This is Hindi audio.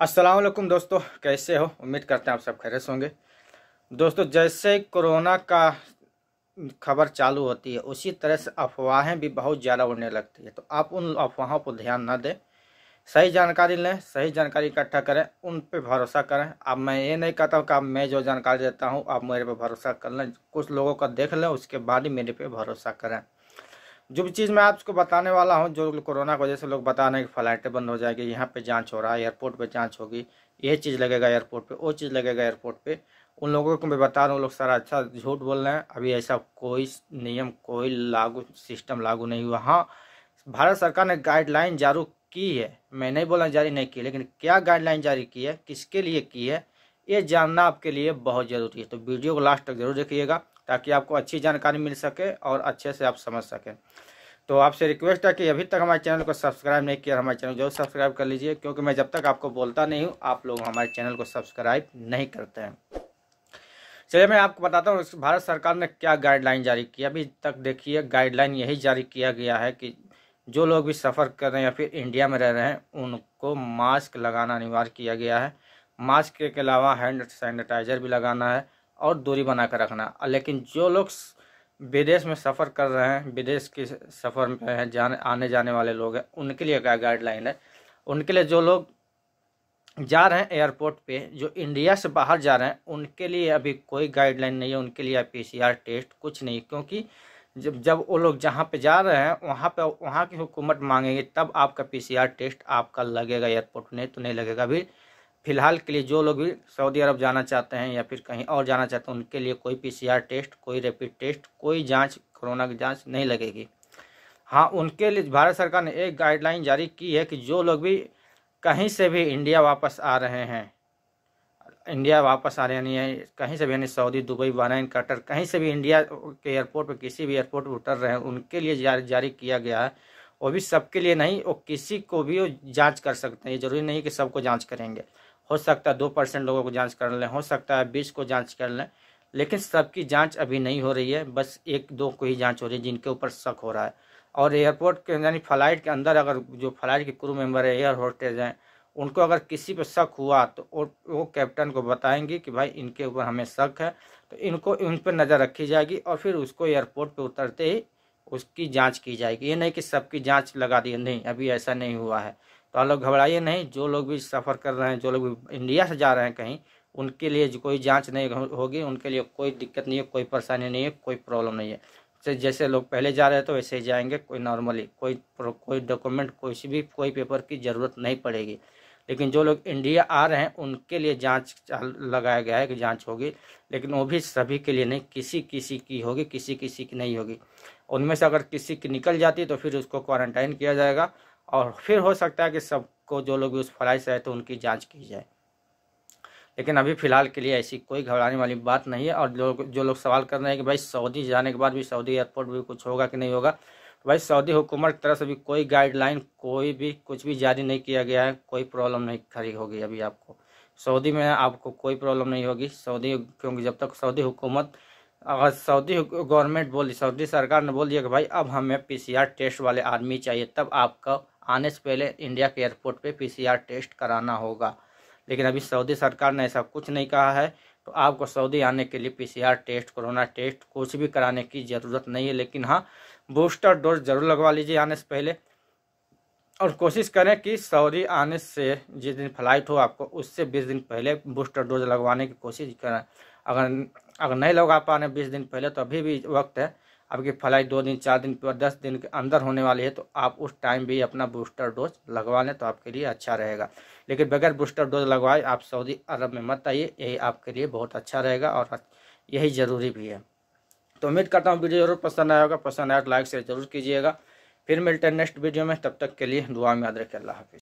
असलकुम दोस्तों कैसे हो उम्मीद करते हैं आप सब खैरस होंगे दोस्तों जैसे कोरोना का खबर चालू होती है उसी तरह से अफवाहें भी बहुत ज़्यादा उड़ने लगती है तो आप उन अफवाहों पर ध्यान ना दें सही जानकारी लें सही जानकारी इकट्ठा करें उन पर भरोसा करें अब मैं ये नहीं कहता हूँ कि आप मैं जो जानकारी देता हूँ आप मेरे पर भरोसा कर लें कुछ लोगों का देख लें उसके बाद ही मेरे पे भरोसा करें जो भी चीज़ मैं आपको बताने वाला हूँ जो कोरोना की वजह से लोग बता रहे हैं कि फ्लाइटें बंद हो जाएगी यहाँ पे जांच हो रहा है एयरपोर्ट पे जांच होगी ये चीज़ लगेगा एयरपोर्ट पे वो चीज़ लगेगा एयरपोर्ट पे उन लोगों को मैं बता रहा हूँ लोग सारा अच्छा झूठ बोल रहे हैं अभी ऐसा कोई नियम कोई लागू सिस्टम लागू नहीं हुआ हाँ भारत सरकार ने गाइडलाइन जारी की है मैं नहीं बोला जारी नहीं की लेकिन क्या गाइडलाइन जारी की है किसके लिए की है ये जानना आपके लिए बहुत ज़रूरी है तो वीडियो को लास्ट तक जरूर देखिएगा ताकि आपको अच्छी जानकारी मिल सके और अच्छे से आप समझ सकें तो आपसे रिक्वेस्ट है कि अभी तक हमारे चैनल को सब्सक्राइब नहीं किया हमारे चैनल जरूर सब्सक्राइब कर लीजिए क्योंकि मैं जब तक आपको बोलता नहीं हूँ आप लोग हमारे चैनल को सब्सक्राइब नहीं करते हैं चलिए मैं आपको बताता हूँ भारत सरकार ने क्या गाइडलाइन जारी की अभी तक देखिए गाइडलाइन यही जारी किया गया है कि जो लोग भी सफ़र कर रहे हैं या फिर इंडिया में रह रहे हैं उनको मास्क लगाना अनिवार्य किया गया है मास्क के अलावा हैंड सैनिटाइजर भी लगाना है और दूरी बना कर रखना लेकिन जो लोग विदेश में सफ़र कर रहे हैं विदेश के सफ़र में हैं जाने आने जाने वाले लोग हैं उनके लिए क्या गाइडलाइन है उनके लिए जो लोग जा रहे हैं एयरपोर्ट पे जो इंडिया से बाहर जा रहे हैं उनके लिए अभी कोई गाइडलाइन नहीं है उनके लिए पीसीआर टेस्ट कुछ नहीं क्योंकि जब जब वो लोग जहाँ पे जा रहे हैं वहाँ पे वहाँ की हुकूमत मांगेंगे तब आपका पीसीआर टेस्ट आपका लगेगा एयरपोर्ट नहीं तो नहीं लगेगा अभी फिलहाल के लिए जो लोग भी सऊदी अरब जाना चाहते हैं या फिर कहीं और जाना चाहते हैं उनके लिए कोई पी टेस्ट कोई रैपिड टेस्ट कोई जाँच कोरोना की जाँच नहीं लगेगी हाँ उनके लिए भारत सरकार ने एक गाइडलाइन जारी की है कि जो लोग भी कहीं से भी इंडिया वापस आ रहे हैं इंडिया वापस आ रहे यानी कहीं से भी यानी सऊदी दुबई बहरीन कटर कहीं से भी इंडिया के एयरपोर्ट पर किसी भी एयरपोर्ट पर उतर रहे हैं उनके लिए जारी जारी किया गया है वो भी सबके लिए नहीं वो किसी को भी वो जांच कर सकते हैं ये जरूरी नहीं कि सबको जाँच करेंगे हो सकता है दो परसेंट लोगों को जांच कर लें हो सकता है बीस को जांच कर लें लेकिन सबकी जांच अभी नहीं हो रही है बस एक दो को ही जांच हो रही है जिनके ऊपर शक हो रहा है और एयरपोर्ट के यानी फ्लाइट के अंदर अगर जो फ्लाइट के क्रू मेंबर है एयर होस्टेज हैं उनको अगर किसी पर शक हुआ तो वो कैप्टन को बताएंगे कि भाई इनके ऊपर हमें शक है तो इनको इन पर नज़र रखी जाएगी और फिर उसको एयरपोर्ट पर उतरते ही उसकी जांच की जाएगी ये नहीं कि सबकी जांच लगा दी नहीं अभी ऐसा नहीं हुआ है तो आप लोग घबराइए नहीं जो लोग भी सफ़र कर रहे हैं जो लोग इंडिया से जा रहे हैं कहीं उनके लिए कोई जांच नहीं होगी उनके लिए कोई दिक्कत नहीं है कोई परेशानी नहीं है कोई प्रॉब्लम नहीं है जैसे, जैसे लोग पहले जा रहे थे तो वैसे ही जाएंगे कोई नॉर्मली कोई कोई डॉक्यूमेंट कोई भी कोई पेपर की ज़रूरत नहीं पड़ेगी लेकिन जो लोग इंडिया आ रहे हैं उनके लिए जाँच लगाया गया है कि जाँच होगी लेकिन वो भी सभी के लिए नहीं किसी किसी की होगी किसी किसी की नहीं होगी उनमें से अगर किसी की निकल जाती तो फिर उसको क्वारंटाइन किया जाएगा और फिर हो सकता है कि सबको जो लोग भी उस फलाई से आए तो उनकी जांच की जाए लेकिन अभी फ़िलहाल के लिए ऐसी कोई घबराने वाली बात नहीं है और लोग जो लोग सवाल कर रहे हैं कि भाई सऊदी जाने के बाद भी सऊदी एयरपोर्ट भी कुछ होगा कि नहीं होगा तो भाई सऊदी हुकूमत की तरफ से भी कोई गाइडलाइन कोई भी कुछ भी जारी नहीं किया गया है कोई प्रॉब्लम नहीं खड़ी होगी अभी आपको सऊदी में आपको कोई प्रॉब्लम नहीं होगी सऊदी क्योंकि जब तक सऊदी हुकूमत अगर सऊदी गवर्नमेंट बोली सऊदी सरकार ने बोल दिया कि भाई अब हमें पीसीआर टेस्ट वाले आदमी चाहिए तब आपका आने से पहले इंडिया के एयरपोर्ट पे पीसीआर टेस्ट कराना होगा लेकिन अभी सऊदी सरकार ने ऐसा कुछ नहीं कहा है तो आपको सऊदी आने के लिए पीसीआर टेस्ट कोरोना टेस्ट कुछ भी कराने की ज़रूरत नहीं है लेकिन हाँ बूस्टर डोज ज़रूर लगवा लीजिए आने से पहले और कोशिश करें कि सऊदी आने से जिस दिन फ्लाइट हो आपको उससे बीस दिन पहले बूस्टर डोज लगवाने की कोशिश करें अगर अगर नहीं लगा पा रहे बीस दिन पहले तो अभी भी वक्त है आपकी फ्लाइट दो दिन चार दिन दस दिन के अंदर होने वाली है तो आप उस टाइम भी अपना बूस्टर डोज लगवा लें तो आपके लिए अच्छा रहेगा लेकिन बगैर बूस्टर डोज लगवाए आप सऊदी अरब में मत आइए यही आपके लिए बहुत अच्छा रहेगा और यही ज़रूरी भी है तो उम्मीद करता हूँ वीडियो जरूर पसंद आया होगा पसंद आया तो लाइक शेयर जरूर कीजिएगा फिर मिलते हैं नेक्स्ट वीडियो में तब तक के लिए दुआ में याद रखें अल्लाह